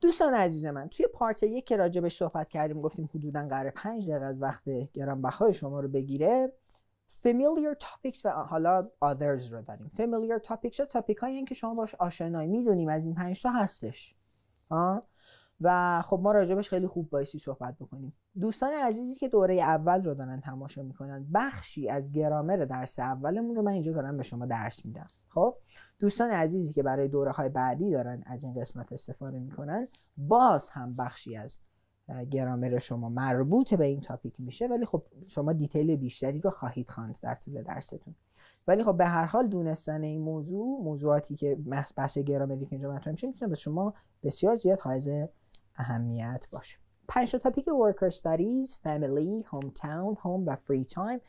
دوستان عزیز من توی پارت یک که راجع به صحبت کردیم گفتیم حدودا قرار 5 دقیقه از وقت گرانبهای شما رو بگیره familiar topics و حالا others رو داریم familiar topics و تاپیک هایی که شما باش آشنایی میدونیم از این پنج تا هستش آه؟ و خب ما راجبش خیلی خوب بایستی صحبت بکنیم دوستان عزیزی که دوره اول رو دارن تماشا میکنن بخشی از گرامر درس اولمون رو من اینجا دارم به شما درس میدم خب دوستان عزیزی که برای دوره های بعدی دارن از این قسمت استفاده میکنن باز هم بخشی از گرامر شما مربوط به این تاپیک میشه ولی خب شما دیتیل بیشتری رو خواهید خواند در طول درستون ولی خب به هر حال دونستن این موضوع موضوعاتی که بحث گرامری که اینجا مطرح میشه میتونه به شما بسیار زیاد حائز اهمیت باشه پنج تاپیک ورکر استادیز فامیلی هوم تاون هوم و فری تایم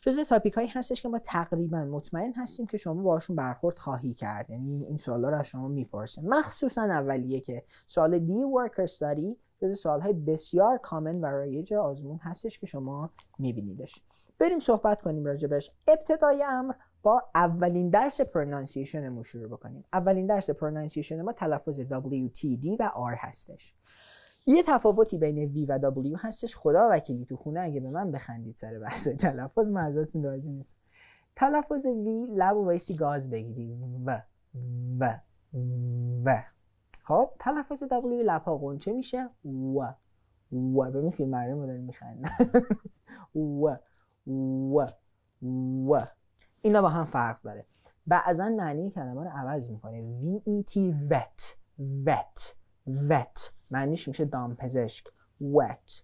جزو تاپیک هایی هستش که ما تقریبا مطمئن هستیم که شما باشون برخورد خواهی کرد یعنی این سوالا رو از شما میپرسه مخصوصا اولیه که سوال دی ورکر استادی جزو سوال های بسیار کامن و رایج آزمون هستش که شما میبینیدش بریم صحبت کنیم راجبش ابتدای امر با اولین درس پرنانسیشن شروع بکنیم اولین درس پرنانسیشن ما تلفظ WTD و R هستش یه تفاوتی بین وی و W هستش خدا وکیلی تو خونه اگه به من بخندید سر بحث تلفظ من ازتون راضی نیست تلفظ V لب و بایستی گاز بگیری و و و خب تلفظ W لب ها قنچه میشه و و ببین فیلم مردم رو و و و اینا با هم فرق داره بعضا معنی کلمه رو عوض میکنه V E T وت وت وت معنیش میشه دامپزشک wet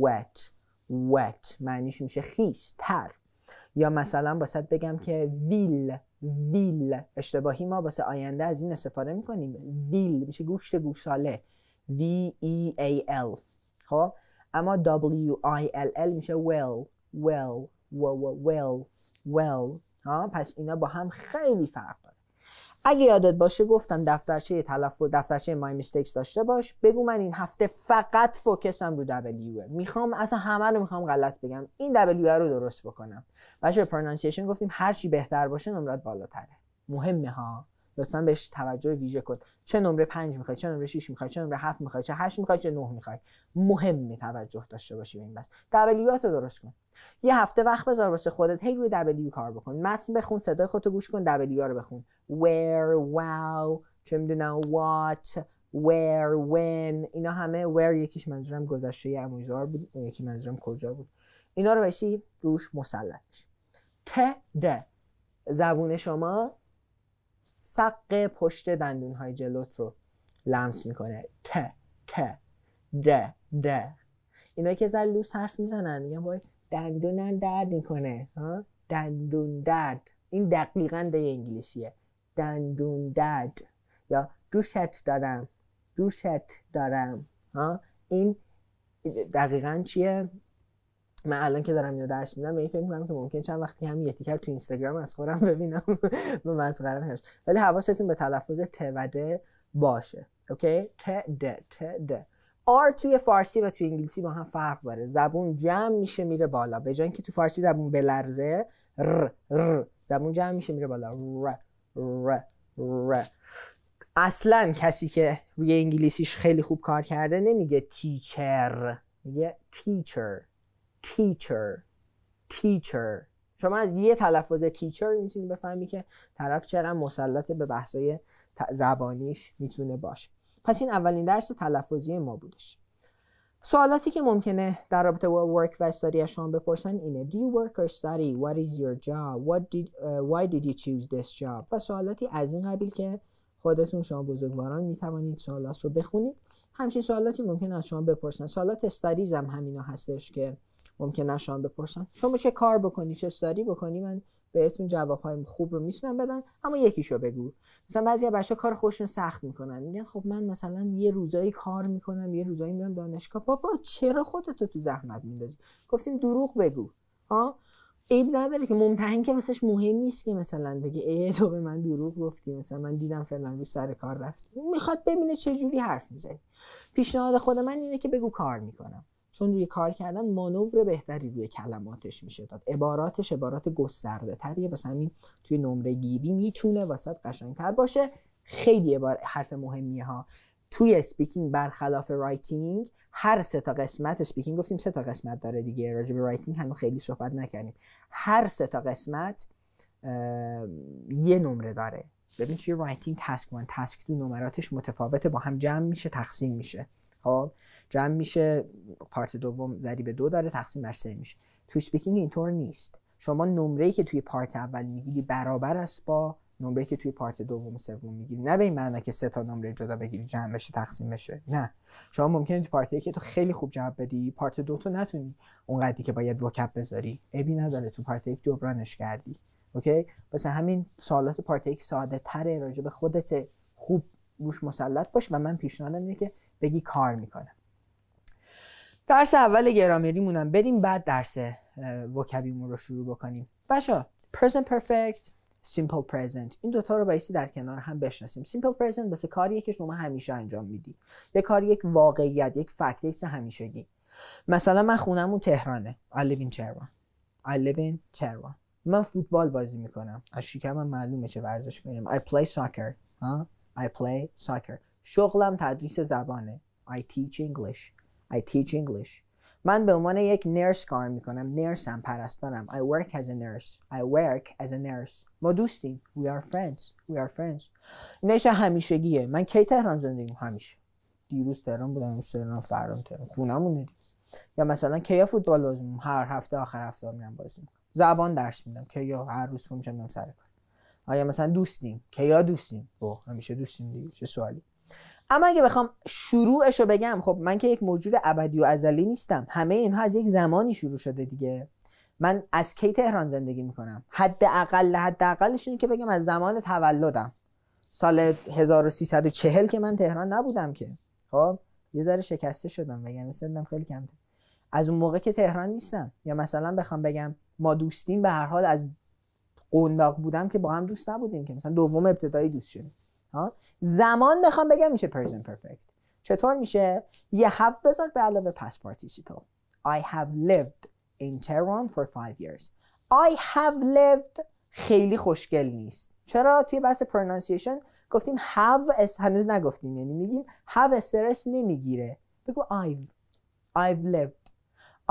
wet wet معنیش میشه خیس تر یا مثلا باید بگم که ویل ویل اشتباهی ما واسه آینده از این استفاده میکنیم ویل میشه گوشت گوساله V E L خب؟ اما W I L L میشه well well well well well ها پس اینا با هم خیلی فرق اگه یادت باشه گفتم دفترچه تلف و دفترچه مای میستیکس داشته باش بگو من این هفته فقط فوکسم رو دبلیو میخوام اصلا همه رو میخوام غلط بگم این دبلیو رو درست بکنم بچه پرنانسیشن گفتیم هرچی بهتر باشه نمرات بالاتره مهمه ها لطفا بهش توجه ویژه کن چه نمره 5 میخوای چه نمره 6 میخوای چه نمره 7 میخوای چه 8 میخوای چه 9 میخوای مهم توجه داشته باشی به این بس دبلیوات رو درست کن یه هفته وقت بذار واسه خودت هی روی دبلیو کار بکن متن بخون صدای خودت گوش کن دبلیو رو بخون where wow چه میدونم what where when اینا همه where یکیش منظورم گذشته اموزار بود اون یکی منظورم کجا بود اینا رو بشی روش مسلط ت د زبون شما سق پشت دندون های جلوت رو لمس میکنه ت ت د د اینا که زل لوس حرف میزنن میگن وای دندونم درد میکنه دندون درد این دقیقا به انگلیسیه دندون درد یا دوشت دارم دوشت دارم این دقیقا چیه من الان که دارم اینو درس میدم این میکنم که ممکن چند وقتی هم یه تیکر تو اینستاگرام از خودم ببینم و مسخره هست ولی حواستون به تلفظ ت و د باشه اوکی ت د ت د آر توی فارسی و توی انگلیسی با هم فرق داره زبون جمع میشه میره بالا به جای اینکه تو فارسی زبون بلرزه ر ر زبون جمع میشه میره بالا ر ر ر اصلا کسی که روی انگلیسیش خیلی خوب کار کرده نمیگه تیچر میگه تیچر teacher شما از یه تلفظ تیچر میتونید بفهمی که طرف چقدر مسلط به بحثای زبانیش میتونه باشه پس این اولین درس تلفظی ما بودش سوالاتی که ممکنه در رابطه با work و study از شما بپرسن اینه Do you work or study? What is your job? Uh, why did you choose this job? و سوالاتی از این قبیل که خودتون شما بزرگواران میتوانید سوالات رو بخونید همچین سوالاتی ممکنه از شما بپرسن سوالات studies هم همینا هستش که ممکن نشان بپرسن شما چه کار بکنی چه استادی بکنی من بهتون جواب های خوب رو میتونم بدم اما یکیشو بگو مثلا بعضی بچه کار خودشون سخت میکنن میگن خب من مثلا یه روزایی کار میکنم یه روزایی میرم دانشگاه بابا چرا خودتو تو زحمت میندازی گفتیم دروغ بگو ها عیب نداره که ممتحن که واسش مهم نیست که مثلا بگه ای تو به من دروغ گفتی مثلا من دیدم فلان رو سر کار رفتی میخواد ببینه چه جوری حرف میزنی پیشنهاد خود من اینه که بگو کار میکنم چون روی کار کردن مانور بهتری روی کلماتش میشه داد عباراتش عبارات گسترده تریه بس همین توی نمره گیری میتونه وسط قشنگتر باشه خیلی عبار... حرف مهمیه ها توی اسپیکینگ برخلاف رایتینگ هر سه تا قسمت اسپیکینگ گفتیم سه تا قسمت داره دیگه راجع به رایتینگ هم خیلی صحبت نکردیم هر سه تا قسمت یه نمره داره ببین توی رایتینگ تسک من تسک تو نمراتش متفاوته با هم جمع میشه تقسیم میشه خب جمع میشه پارت دوم ضریب دو داره تقسیم بر سه میشه تو اسپیکینگ اینطور نیست شما نمره که توی پارت اول میگیری برابر است با نمره که توی پارت دوم و سوم میگیری نه به این معنی که سه تا نمره جدا بگیری جمع بشه تقسیم بشه نه شما ممکنه توی پارت که تو خیلی خوب جواب بدی پارت دو تو نتونی اونقدری که باید وکپ بذاری ابی نداره تو پارت یک جبرانش کردی اوکی واسه همین سوالات پارت یک ساده تره راجع به خودت خوب روش مسلط باش و من پیشنهادم اینه که بگی کار میکنه. درس اول گرامریمونم هم بریم بعد درس وکبیمون رو شروع بکنیم بچا present perfect simple present این دوتا رو بایستی در کنار هم بشناسیم simple present بسه کاریه که شما همیشه انجام میدی یه کار یک واقعیت یک فکت یک همیشگی مثلا من خونمون تهرانه I live in Tehran I live in Tehran من فوتبال بازی میکنم از من معلومه چه ورزش کنیم I play soccer I play soccer شغلم تدریس زبانه I teach English I teach English. من به عنوان یک نرس کار میکنم نرسم پرستارم I work as a nurse I work as a nurse ما دوستیم We are friends We are friends نشه همیشگیه من کی تهران زندگی همیشه دیروز تهران بودم امروز تهران فردا تهران خونمون یا مثلا کیا فوتبال بازی هر هفته آخر هفته میام بازی زبان درس میدم کیا هر روز میشم میام سر کار آیا مثلا دوستیم کیا دوستیم با همیشه دوستیم دیگه چه سوالی اما اگه بخوام شروعش رو بگم خب من که یک موجود ابدی و ازلی نیستم همه اینها از یک زمانی شروع شده دیگه من از کی تهران زندگی میکنم حد حداقلش اینه که بگم از زمان تولدم سال 1340 که من تهران نبودم که خب یه ذره شکسته شدم بگم سنم خیلی کم از اون موقع که تهران نیستم یا مثلا بخوام بگم ما دوستیم به هر حال از قنداق بودم که با هم دوست نبودیم که مثلا دوم ابتدایی دوست شدیم زمان بخوام بگم میشه present perfect چطور میشه یه have بذار به علاوه past participle I have lived in Tehran for five years I have lived خیلی خوشگل نیست چرا توی بحث pronunciation گفتیم have اس هنوز نگفتیم یعنی میگیم have استرس نمیگیره بگو I've I've lived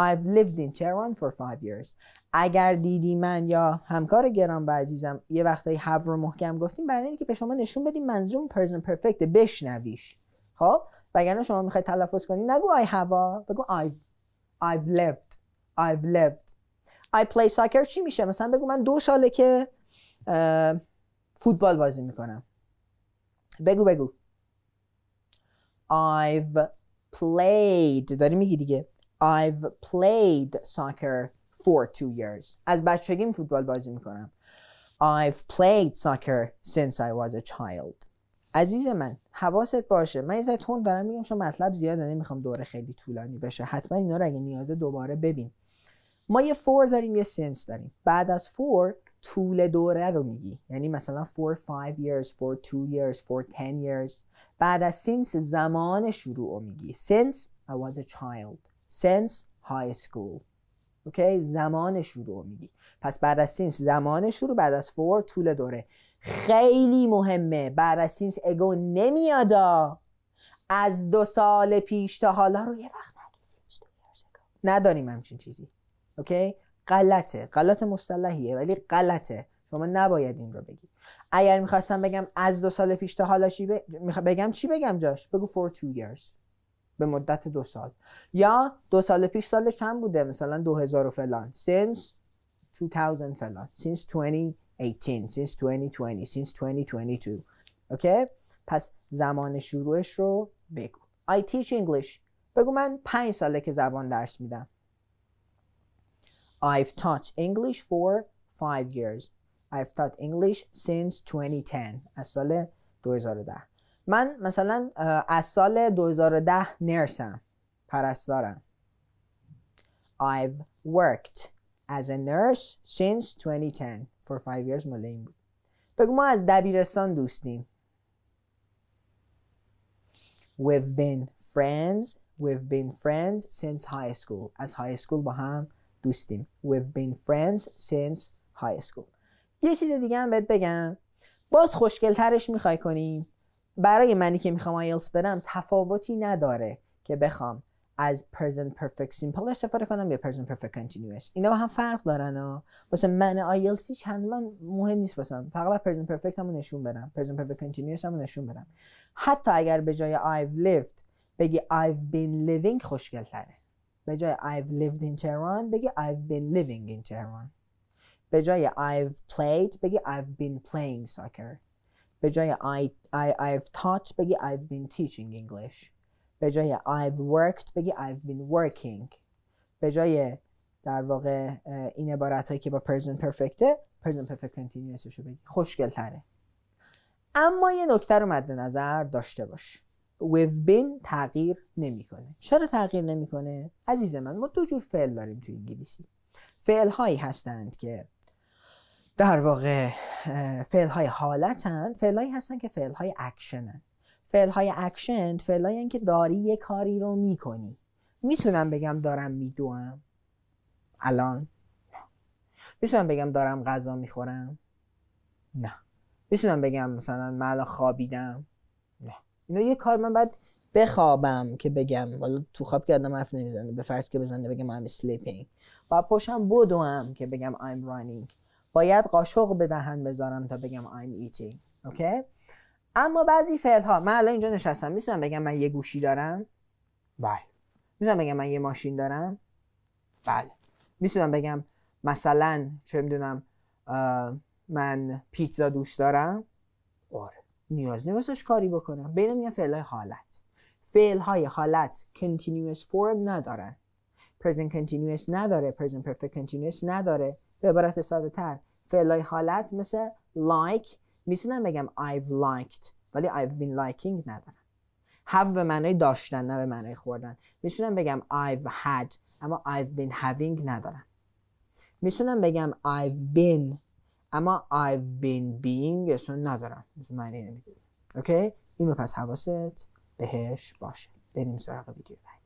I've lived in Tehran for five years اگر دیدی من یا همکار گرام و عزیزم یه وقتایی have رو محکم گفتیم برای اینکه به شما نشون بدیم منظورم پرزن پرفکت بشنویش خب وگرنه شما میخواید تلفظ کنی نگو I have بگو I've I've lived I've lived I play soccer چی میشه مثلا بگو من دو ساله که فوتبال بازی میکنم بگو بگو I've played داری میگی دیگه I've played soccer for two years از بچگیم فوتبال بازی میکنم I've played soccer since I was a child عزیز من حواست باشه من یه تون دارم میگم چون مطلب زیاده نمیخوام دوره خیلی طولانی بشه حتما اینا رو اگه نیازه دوباره ببین ما یه فور داریم یه سنس داریم بعد از فور طول دوره رو میگی یعنی مثلا فور، 5 years for 2 years for 10 years بعد از سینس زمان شروع رو میگی سنس I was a child since high school اوکی زمان شروع میگی پس بررسی زمان شروع بعد از فور طول دوره خیلی مهمه بررسی اگو نمیادا از دو سال پیش تا حالا رو یه وقت نداریم همچین چیزی اوکی غلطه غلط مصطلحیه ولی غلطه شما نباید این رو بگی اگر میخواستم بگم از دو سال پیش تا حالا چی بگم چی بگم جاش بگو for two years به مدت دو سال یا دو سال پیش سال چند بوده مثلا 2000 و فلان since 2000 فلان since 2018 since 2020 since 2022 اوکی پس زمان شروعش رو بگو I teach English بگو من پنج ساله که زبان درس میدم I've taught English for five years I've taught English since 2010 از سال 2010 من مثلا از سال 2010 نرسم پرستارم I've worked as a nurse since 2010 for five years مال این بود بگو ما از دبیرستان دوستیم We've been friends We've been friends since high school از high school با هم دوستیم We've been friends since high school یه چیز دیگه هم بهت بگم باز خوشگلترش میخوای کنیم برای منی که میخوام آیلتس برم تفاوتی نداره که بخوام از present perfect simple استفاده کنم یا present perfect continuous اینا با هم فرق دارن ها واسه من آیلتس چندان مهم نیست واسم فقط present perfect هم نشون بدم present perfect continuous هم نشون بدم حتی اگر به جای I've lived بگی I've been living خوشگل تره به جای I've lived in Tehran بگی I've been living in Tehran به جای I've played بگی I've been playing soccer به جای I, I, I've taught بگی I've been teaching English به جای I've worked بگی I've been working به جای در واقع این عبارت هایی که با present perfectه present perfect continuous رو بگی خوشگل تره اما یه نکته رو مد نظر داشته باش we've been تغییر نمیکنه چرا تغییر نمیکنه عزیز من ما دو جور فعل داریم تو انگلیسی فعل هایی هستند که در واقع فعل های هستند فعل هستن که فعل های هستند فعل های اکشن فعل هایی که داری یه کاری رو میکنی میتونم بگم دارم میدوم الان نه میتونم بگم دارم غذا میخورم نه میتونم بگم مثلا من خوابیدم نه اینا یه کار من باید بخوابم که بگم والا تو خواب که آدم حرف نمیزنه به فرض که بزنه بگم I'm sleeping و پشم بدوم که بگم I'm running باید قاشق به دهن بذارم تا بگم I'm eating اوکی اما بعضی فعل ها من الان اینجا نشستم میتونم بگم من یه گوشی دارم بله میتونم بگم من یه ماشین دارم بله میتونم بگم مثلا چه میدونم من پیتزا دوست دارم آره نیاز نیستش کاری بکنم بین میگم فعل های حالت فعل های حالت continuous form ندارن present continuous نداره present perfect continuous نداره به عبارت ساده تر فعلای حالت مثل like میتونم بگم I've liked ولی I've been liking ندارم have به معنای داشتن نه به معنای خوردن میتونم بگم I've had اما I've been having ندارم میتونم بگم I've been اما I've been being اصلا ندارم معنی نمیده اوکی اینو پس حواست بهش باشه بریم سراغ ویدیو